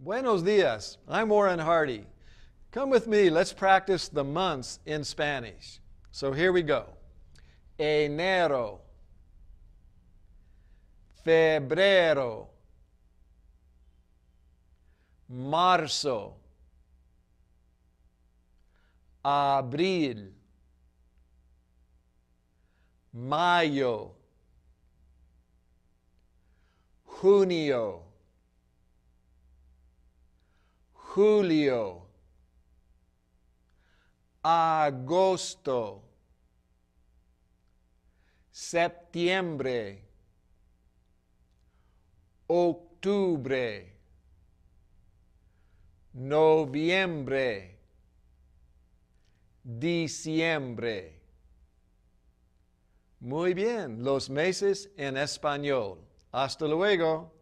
Buenos dias. I'm Warren Hardy. Come with me. Let's practice the months in Spanish. So here we go. Enero. Febrero. Marzo. Abril. Mayo. Junio julio, agosto, septiembre, octubre, noviembre, diciembre. Muy bien, los meses en español. Hasta luego.